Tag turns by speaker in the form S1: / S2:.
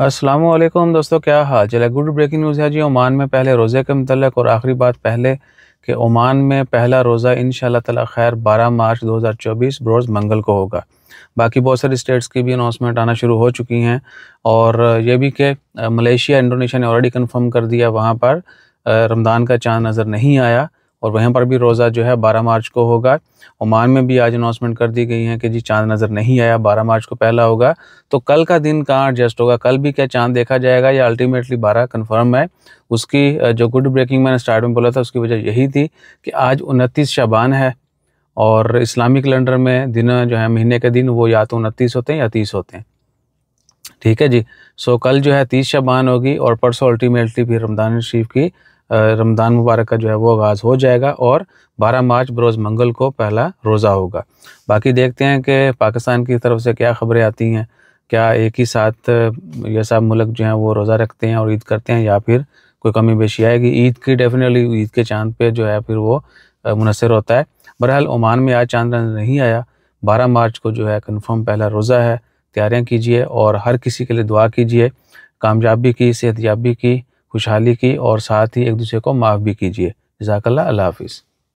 S1: असलम दोस्तों क्या हाल चल है गुड ब्रेकिंग न्यूज़ है जी ओमान में पहले रोज़े के मतलब और आखिरी बात पहले कि ओमान में पहला रोज़ा इन ताला खैर 12 मार्च 2024 रोज़ मंगल को होगा बाकी बहुत सारी स्टेट्स की भी अनाउंसमेंट आना शुरू हो चुकी हैं और ये भी कि मलेशिया इंडोनेशिया ने ऑलरेडी कन्फर्म कर दिया वहाँ पर रमज़ान का चाँद नज़र नहीं आया और वहीं पर भी रोज़ा जो है बारह मार्च को होगा ओमान में भी आज अनाउंसमेंट कर दी गई है कि जी चांद नज़र नहीं आया बारह मार्च को पहला होगा तो कल का दिन कहाँ एडजस्ट होगा कल भी क्या चांद देखा जाएगा या अल्टीमेटली बारह कन्फर्म है उसकी जो गुड ब्रेकिंग मैंने स्टार्ट में बोला था उसकी वजह यही थी कि आज उनतीस शबान है और इस्लामिक कैलेंडर में दिन जो है महीने के दिन वो या तो उनतीस होते हैं या तीस होते हैं ठीक है जी सो कल जो है तीस शबान होगी और परसों अल्टीमेटली फिर रमदान शरीफ की रमज़ान मुबारक का जो है वो आगाज़ हो जाएगा और 12 मार्च बरोज़ मंगल को पहला रोज़ा होगा बाकी देखते हैं कि पाकिस्तान की तरफ से क्या खबरें आती हैं क्या एक ही साथ ये सब मुल्क जो हैं वो रोज़ा रखते हैं और ईद करते हैं या फिर कोई कमी बेशी आएगी ईद की डेफिनेटली ईद के चांद पे जो है फिर वो मुनसर होता है बहरहाल ओमान में आज चांद नहीं आया बारह मार्च को जो है कन्फर्म पहला रोज़ा है तैयारियाँ कीजिए और हर किसी के लिए दुआ कीजिए कामयाबी की सेहतयाबी की खुशहाली की और साथ ही एक दूसरे को माफ़ भी कीजिए जजाकल्ला हाफिज़